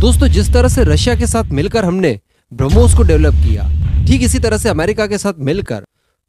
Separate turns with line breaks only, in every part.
दोस्तों जिस तरह से रशिया के साथ मिलकर हमने ब्रह्मोस को डेवलप किया ठीक इसी तरह से अमेरिका के साथ मिलकर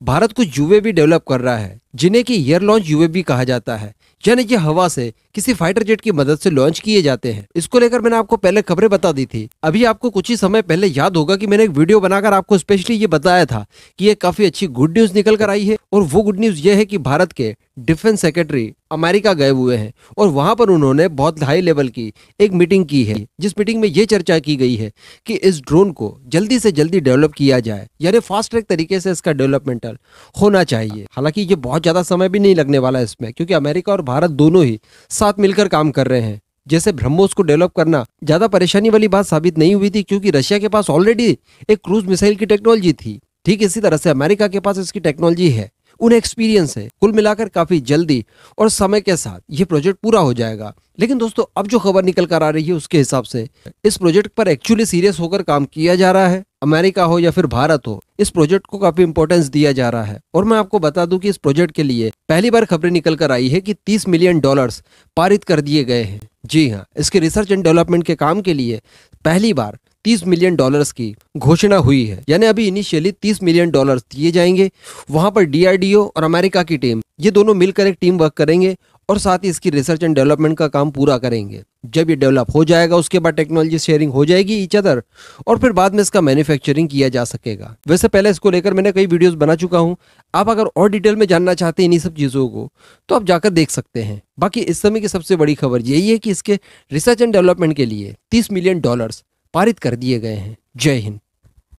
भारत कुछ जुवे भी डेवलप कर रहा है जिन्हें कि एयर लॉन्च यूए कहा जाता है यानी ये हवा से किसी फाइटर जेट की मदद से लॉन्च किए जाते हैं इसको लेकर मैंने आपको पहले खबरें बता दी थी अभी आपको कुछ ही समय पहले याद होगा कि मैंने एक वीडियो बनाकर आपको स्पेशली ये बताया था कि ये काफी अच्छी गुड न्यूज निकल कर आई है और वो गुड न्यूज ये है कि भारत के डिफेंस सेक्रेटरी अमेरिका गए हुए हैं और वहां पर उन्होंने बहुत हाई लेवल की एक मीटिंग की है जिस मीटिंग में ये चर्चा की गई है कि इस ड्रोन को जल्दी से जल्दी डेवलप किया जाए यानी फास्ट ट्रैक तरीके से इसका डेवलपमेंटल होना चाहिए हालांकि ये बहुत ज़्यादा समय भी नहीं लगने वाला इसमें क्योंकि अमेरिका और भारत दोनों ही साथ मिलकर काम कर रहे हैं जैसे ब्रह्मोस को डेवलप करना ज़्यादा परेशानी वाली बात साबित नहीं हुई थी क्योंकि रशिया के पास ऑलरेडी एक क्रूज मिसाइल की टेक्नोलॉजी थी ठीक इसी तरह से अमेरिका के पास इसकी टेक्नोलॉजी है उन्हें एक्सपीरियंस है कुल मिलाकर काफी जल्दी और समय के साथ ये प्रोजेक्ट पूरा हो जाएगा लेकिन दोस्तों अब जो खबर निकल कर आ रही है उसके हिसाब से इस प्रोजेक्ट पर एक्चुअली सीरियस होकर काम किया जा रहा है अमेरिका हो या फिर भारत हो इस प्रोजेक्ट को काफी इंपोर्टेंस दिया जा रहा है और मैं आपको बता दूं कि इस प्रोजेक्ट के लिए पहली बार खबरें निकल कर आई है कि 30 मिलियन डॉलर्स पारित कर दिए गए हैं जी हाँ इसके रिसर्च एंड डेवलपमेंट के काम के लिए पहली बार 30 मिलियन डॉलर्स की घोषणा हुई है यानी अभी इनिशियली 30 मिलियन डॉलर्स दिए जाएंगे वहां पर डीआरडीओ और अमेरिका की टीम ये दोनों मिलकर एक टीम वर्क करेंगे और साथ ही इसकी रिसर्च एंड डेवलपमेंट का काम पूरा करेंगे जब ये डेवलप हो जाएगा उसके बाद टेक्नोलॉजी शेयरिंग हो जाएगी ईच अदर और फिर बाद में इसका मैन्युफैक्चरिंग किया जा सकेगा वैसे पहले इसको लेकर मैंने कई वीडियोस बना चुका हूँ आप अगर और डिटेल में जानना चाहते हैं इन्हीं सब चीज़ों को तो आप जाकर देख सकते हैं बाकी इस समय की सबसे बड़ी खबर यही है कि इसके रिसर्च एंड डेवलपमेंट के लिए तीस मिलियन डॉलर्स पारित कर दिए गए हैं जय हिंद